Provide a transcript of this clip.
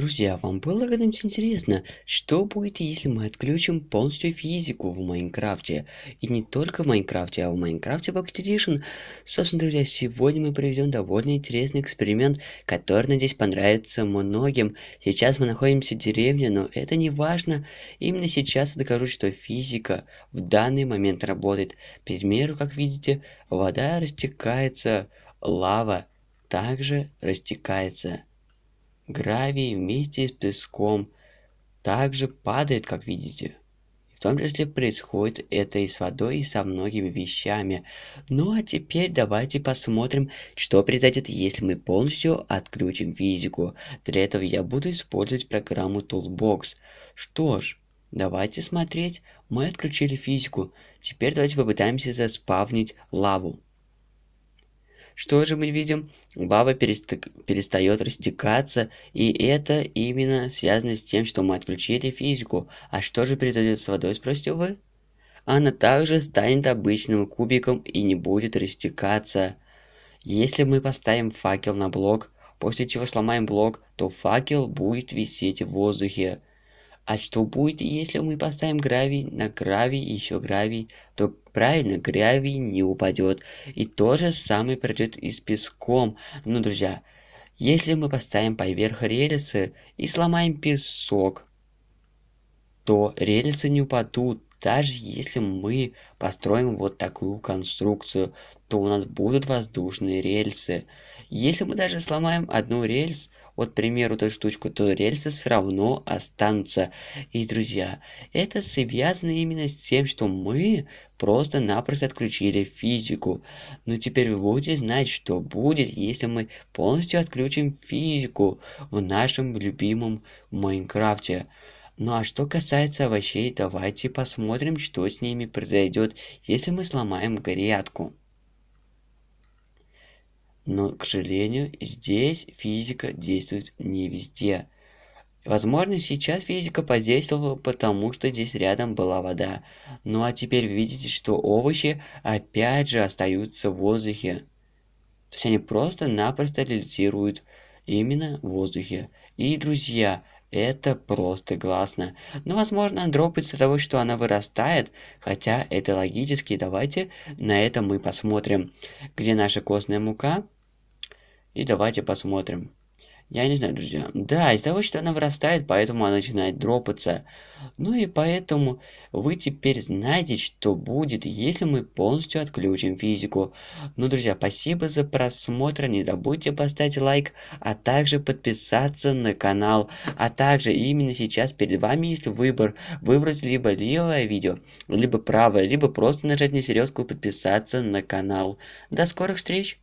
Друзья, вам было когда-нибудь интересно, что будет, если мы отключим полностью физику в Майнкрафте? И не только в Майнкрафте, а в Майнкрафте Pocket Edition. Собственно, друзья, сегодня мы проведем довольно интересный эксперимент, который, надеюсь, понравится многим. Сейчас мы находимся в деревне, но это не важно. Именно сейчас я докажу, что физика в данный момент работает. К примеру, как видите, вода растекается, лава также растекается. Гравий вместе с песком также падает, как видите. В том числе происходит это и с водой, и со многими вещами. Ну а теперь давайте посмотрим, что произойдет, если мы полностью отключим физику. Для этого я буду использовать программу Toolbox. Что ж, давайте смотреть. Мы отключили физику. Теперь давайте попытаемся заспавнить лаву. Что же мы видим? Лава перестает растекаться, и это именно связано с тем, что мы отключили физику. А что же произойдет с водой, спросите вы? Она также станет обычным кубиком и не будет растекаться. Если мы поставим факел на блок, после чего сломаем блок, то факел будет висеть в воздухе. А что будет, если мы поставим гравий на гравий и еще гравий? То правильно, гравий не упадет. И то же самое пройдет и с песком. Ну, друзья, если мы поставим поверх рельсы и сломаем песок, то рельсы не упадут. Даже если мы построим вот такую конструкцию, то у нас будут воздушные рельсы. Если мы даже сломаем одну рельс, вот, к примеру, эту штучку, то рельсы все равно останутся. И, друзья, это связано именно с тем, что мы просто-напросто отключили физику. Но теперь вы будете знать, что будет, если мы полностью отключим физику в нашем любимом Майнкрафте. Ну а что касается овощей, давайте посмотрим, что с ними произойдет, если мы сломаем грядку. Но, к сожалению, здесь физика действует не везде. Возможно, сейчас физика подействовала, потому что здесь рядом была вода. Ну а теперь вы видите, что овощи опять же остаются в воздухе. То есть они просто-напросто левитируют именно в воздухе. И, друзья, это просто классно. Но, ну, возможно, дроп того, что она вырастает, хотя это логически. Давайте на это мы посмотрим, где наша костная мука. И давайте посмотрим. Я не знаю, друзья. Да, из-за того, что она вырастает, поэтому она начинает дропаться. Ну и поэтому вы теперь знаете, что будет, если мы полностью отключим физику. Ну, друзья, спасибо за просмотр. Не забудьте поставить лайк, а также подписаться на канал. А также именно сейчас перед вами есть выбор. Выбрать либо левое видео, либо правое, либо просто нажать на середку и подписаться на канал. До скорых встреч!